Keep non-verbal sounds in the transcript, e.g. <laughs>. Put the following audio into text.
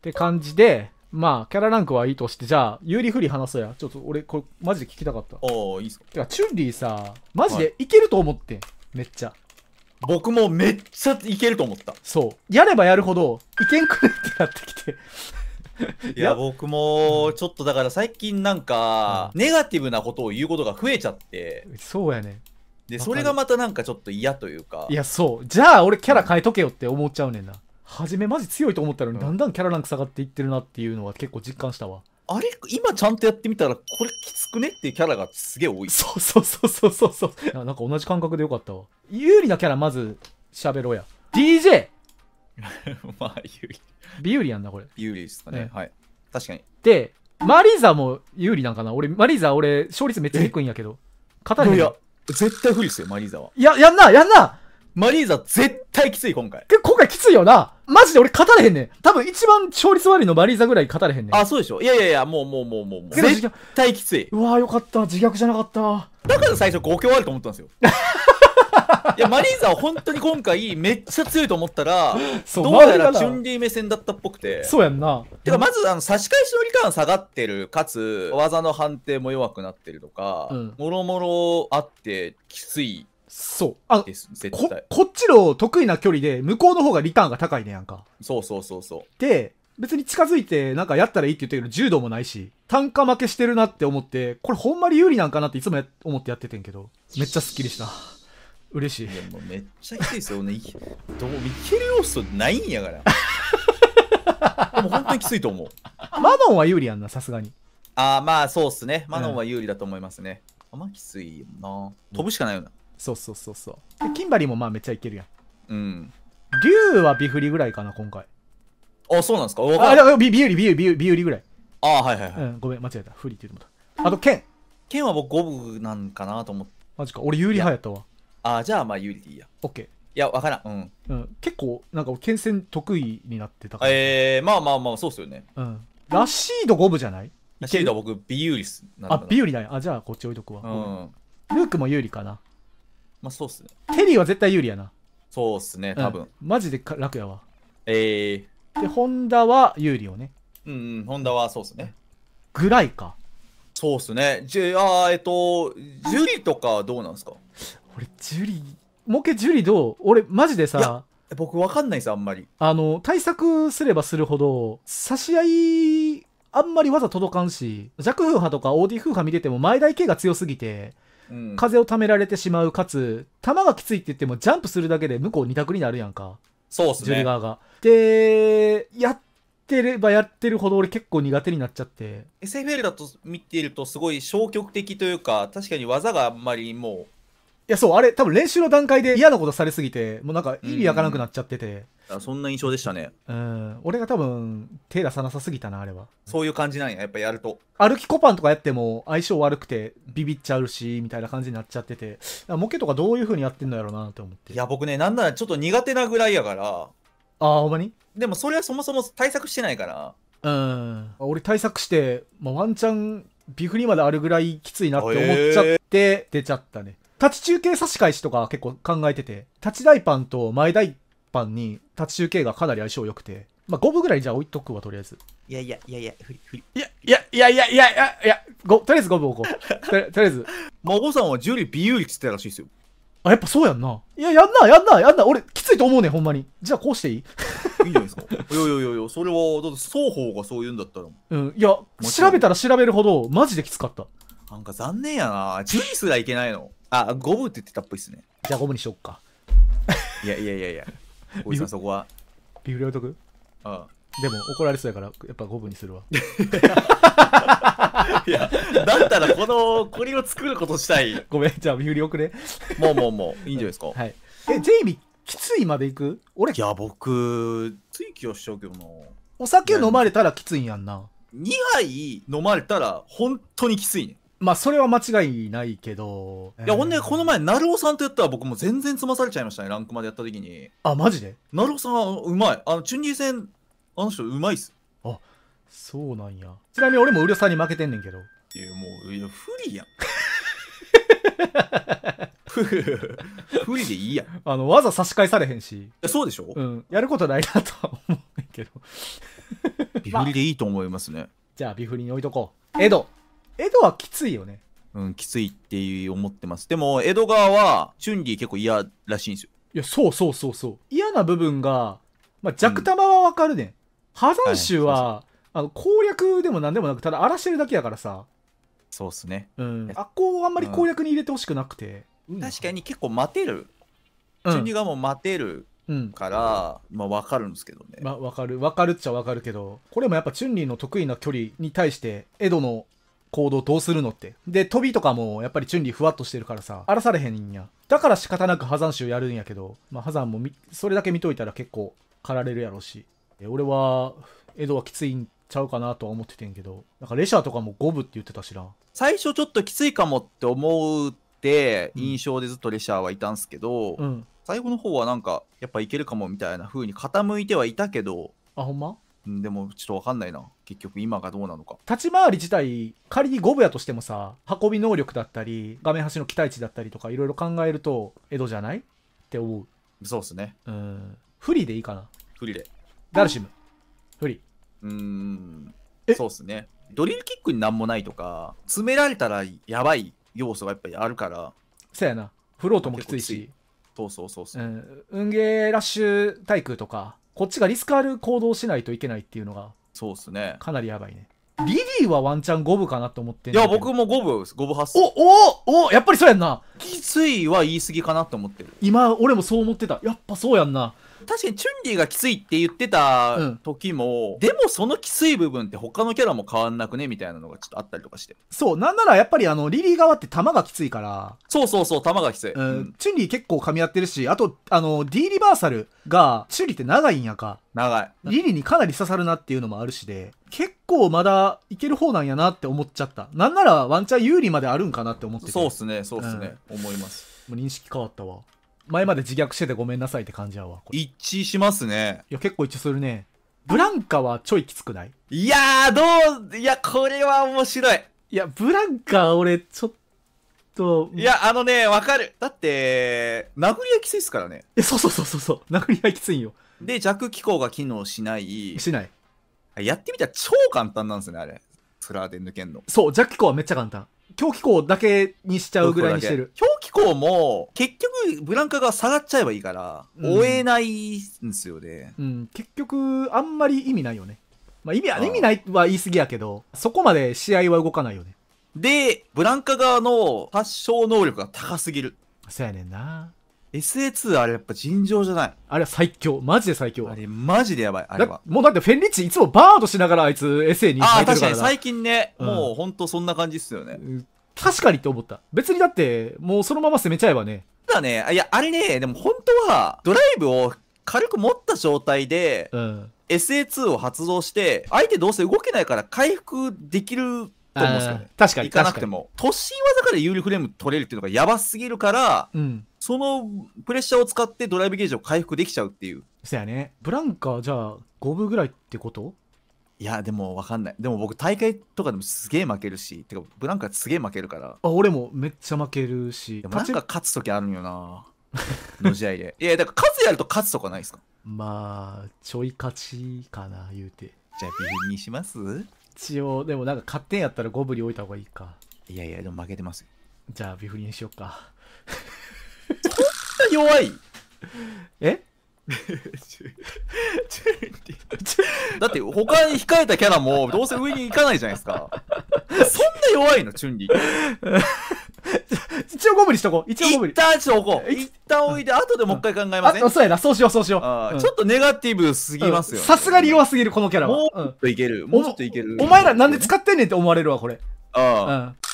って感じで、まあ、キャラランクはいいとして、じゃあ、有利不利話そうや。ちょっと俺、これ、マジで聞きたかった。おおいいっすか。てか、チュンリーさ、マジでいけると思ってめっちゃ。僕もめっちゃいけると思った。そう。やればやるほど、いけんくねってなってきて。いや、僕も、ちょっとだから最近なんか、ネガティブなことを言うことが増えちゃって。そうやね。で、それがまたなんかちょっと嫌というか。いや、そう。じゃあ、俺キャラ変えとけよって思っちゃうねんな。初めマジ強いと思ったのに、だんだんキャラランク下がっていってるなっていうのは結構実感したわ。あれ今ちゃんとやってみたらこれきつくねっていうキャラがすげえ多いそうそうそうそうそうそうなんか同じ感覚でよかったわ有利なキャラまず喋ろうや DJ <laughs> まあ有利美有利やんなこれ有利ですかね、ね、はい確かにでマリーザも有利なんかな俺マリーザ俺勝率めっちゃ低いんやけど勝たれへんいや絶対不利ですよマリーザはいややんなやんなマリーザ絶対きつい今回今回きついよなマジで俺勝たれへんねん。多分一番勝率悪いのバリーザぐらい勝たれへんねん。あ、そうでしょいやいやいや、もうもうもうもう絶対きつい。うわよかった。自虐じゃなかった。だから最初5強あると思ったんですよ。<laughs> いやマリーザは本当に今回めっちゃ強いと思ったらどうやらチュンリー目線だったっぽくてそうやんなてかまずあの差し返しのリターン下がってるかつ技の判定も弱くなってるとかもろもろあってきついそうあ絶こ対こっちの得意な距離で向こうの方がリターンが高いねやんかそうそうそうそうで別に近づいてなんかやったらいいって言ってるけど柔道もないし単価負けしてるなって思ってこれほんまに有利なんかなっていつも思ってやっててんけどめっちゃスッキリした嬉しいいやもうめっちゃいいですよね。いけどういける要素ないんやから。<laughs> でも本当にきついと思う。マノンは有利やんなさすがにああ、まあそうっすね。マノンは有利だと思いますね。あんまきついよな。飛ぶしかないよな。そうそうそうそうでキンバリーもまあめっちゃいけるやんうん竜はビフリぐらいかな今回あそうなんですかあでもビビユリビユリビュリリぐらいあはいはいはい、うん、ごめん間違えたフリって言うてもあと剣剣は僕五分なんかなと思ってマジか俺有利派やったわあじゃあまあ有利でいいやオッケーいや、わからん。うん。うん、結構、なんか、剣戦得意になってたから。ええー、まあまあまあ、そうっすよね。うん。ラシード5部じゃないラシードは僕、ビ有利っす。あ、ビーリだよ。あ、じゃあ、こっち置いとくわ。うん。ルークも有利かな。まあそうっすねテリーは絶対有利やなそうっすね多分、うん、マジで楽やわええー、でホンダは有利よねうんうんホンダはそうっすねぐらいかそうっすねじゃあえっとジュリとかどうなんですか俺ジュリもうけジュリどう俺マジでさ僕わかんないですあんまりあの対策すればするほど差し合いあんまり技届かんし、弱風波とかオーディ・フー見てても前台系が強すぎて、風をためられてしまう、かつ、球がきついって言っても、ジャンプするだけで向こう2択になるやんか。そうっすね。ジが。で、やってればやってるほど俺結構苦手になっちゃって。SFL だと見ているとすごい消極的というか、確かに技があんまりもう。いや、そう、あれ、多分練習の段階で嫌なことされすぎて、もうなんか意味わからなくなっちゃってて。うんそんな印象でしたね。うん。俺が多分、手出さなさすぎたな、あれは。そういう感じなんや、やっぱやると。歩きコパンとかやっても、相性悪くて、ビビっちゃうし、みたいな感じになっちゃってて、モケとかどういう風にやってんのやろうな、って思って。いや、僕ね、なんならちょっと苦手なぐらいやから。ああ、ほんまにでも、それはそもそも対策してないから。うん。俺対策して、まあ、ワンチャン、ビフリまであるぐらいきついなって思っちゃって、出ちゃったね。立ち中継差し返しとか結構考えてて、立ち台パンと前大般に立ち中継がかなり相性良くて、まあ、5分ぐらいじゃ置いとくわとりあえずいやいやいやいやふりふりいやいやいやいやいやいやとりあえず5分置こうとりあえず孫さんはジュリー美有利っつってたらしいですよあやっぱそうやんないややんなやんなやんな俺きついと思うねほんまにじゃあこうしていいいいじゃないですかいやいやいやいやそれはだって双方がそう言うんだったらうんいや調べたら調べるほどマジできつかったなんか残念やなュリーすらいけないのあ五5って言ってたっぽいっすねじゃあ5部にしよっかいやいやいやいやおじさんそこはビフレ置いとくああでも怒られそうやからやっぱ5分にするわ <laughs> いやだったらこのこれを作ることしたいごめんじゃあ身振りくれもうもうもういいんじゃないですか、<laughs> はい、えジェイミーきついまで行く俺いや僕追をしちゃうけどなお酒飲まれたらきついんやんな2杯飲まれたら本当にきついねまあ、それは間違いないけど。いや、ほんで、この前、成尾さんとやったら僕も全然詰まされちゃいましたね、ランクまでやった時に。あ、マジで成尾さんはうまい。あの、チュンリー戦、あの人うまいっす。あ、そうなんや。ちなみに俺もうるさんに負けてんねんけど。いや、もう、いや、不利やん。<laughs> 不利でいいやん。あの、わざ差し替えされへんし。そうでしょうん。やることないなとは思うけど。ビフリでいいと思いますね。まあ、じゃあ、ビフリに置いとこう。エド。江戸はきついよね。うん、きついって思ってます。でも、江戸川は、チュンリー結構嫌らしいんですよ。いや、そうそうそうそう。嫌な部分が、まあ、弱玉はわかるね、ん。破産衆は、あの攻略でも何でもなく、ただ荒らしてるだけだからさ。そうっすね。うん。あっこをあんまり攻略に入れてほしくなくて、うん。確かに結構待てる。チュンリーがもう待てる。から、うん、まあ分かるんですけどね。まあ分かる。分かるっちゃ分かるけど、これもやっぱチュンリーの得意な距離に対して、江戸の行動どうするのって。で、飛びとかもやっぱりチュンリーふわっとしてるからさ、荒らされへんんや。だから仕方なく破山集やるんやけど、まあ、破山もそれだけ見といたら結構狩られるやろうし。俺は、江戸はきついんちゃうかなとは思っててんけど、なんかレシャーとかも五分って言ってたしな。最初ちょっときついかもって思うって印象でずっとレシャーはいたんすけど、うん、最後の方はなんかやっぱいけるかもみたいな風に傾いてはいたけど、あ、ほんまでもちょっと分かんないな結局今がどうなのか立ち回り自体仮にゴブ屋としてもさ運び能力だったり画面端の期待値だったりとかいろいろ考えると江戸じゃないって思うそうっすねうん不利でいいかな不利でダルシム不利うんそうっすねドリルキックになんもないとか詰められたらやばい要素がやっぱりあるからそやなフロートもきついしそうそうそうそう、うん、運ゲーラッシュ対空とかこっちがリスクある行動しないといけないっていうのがそうっすねかなりやばいねリリーはワンチャン五分かなと思っていや僕も五分五分発おおおやっぱりそうやんなきついは言い過ぎかなと思ってる今俺もそう思ってたやっぱそうやんな確かにチュンリーがきついって言ってた時も、うん、でもそのきつい部分って他のキャラも変わんなくねみたいなのがちょっとあったりとかして。そう、なんならやっぱりあの、リリー側って球がきついから。そうそうそう、球がきつい。うん、チュンリー結構噛み合ってるし、あと、あの、D リバーサルが、チュンリーって長いんやか。長い。リリーにかなり刺さるなっていうのもあるしで、結構まだいける方なんやなって思っちゃった。なんならワンチャン有利まであるんかなって思ってそうっすね、そうっすね、うん、思います。もう認識変わったわ。前まで自虐しててごめんなさいって感じやわ。これ一致しますね。いや、結構一致するね。ブランカはちょいきつくないいやー、どう、いや、これは面白い。いや、ブランカ、俺、ちょっと、いや、あのね、わかる。だって、殴りはきついっすからね。え、そうそうそうそうそう。殴り合いきついんよ。で、弱機構が機能しない。しない。やってみたら超簡単なんですよね、あれ。スラーで抜けんの。そう、弱気候はめっちゃ簡単。狂気口だけにしちゃうぐらいにしてる狂気口も結局ブランカが下がっちゃえばいいから、うん、追えないんですよね、うん、結局あんまり意味ないよね、まあ、意味意味ないは言い過ぎやけどそこまで試合は動かないよねでブランカ側の発症能力が高すぎるそうやねんな SA2 あれやっぱ尋常じゃない。あれは最強。マジで最強。あれマジでやばい、あれは。もうだってフェンリッチいつもバードしながらあいつ SA2 に入ってるからあ、確かに最近ね、うん、もうほんとそんな感じっすよね。確かにって思った。別にだって、もうそのまま攻めちゃえばね。だね、いや、あれね、でも本当は、ドライブを軽く持った状態で、うん、SA2 を発動して、相手どうせ動けないから回復できると思うんですよね。確かに。行かなくても。突進技から有利フレーム取れるっていうのがやばすぎるから、うん、そのプレッシャーを使ってドライブゲージを回復できちゃうっていう。そうやね。ブランカじゃあ5分ぐらいってこといやでも分かんないでも僕大会とかでもすげえ負けるしてかブランカすげえ負けるからあ俺もめっちゃ負けるしなんか勝つ時あるんよなの試合で <laughs> いやだから数やると勝つとかないですかまあちょい勝ちかな言うてじゃあビルにします一応、でもなんか勝手にやったらゴブリン置いた方がいいか。いやいや、でも負けてますよ。じゃあ、ビフリにしよっか。そんな弱いえだって他に控えたキャラもどうせ上に行かないじゃないですか。そんな弱いの、チュンリー。応ゴブリしとこう。一応ゴブリ。一旦しとこう。一旦置いて、後でもう一回考えません、うん、そうやな、そうしよう、そうしよう、ちょっとネガティブすぎますよ、ね、さすがに弱すぎる、このキャラは。もっといける。もっといける。お前らなんで使ってんねんって思われるわ、これ。ああ。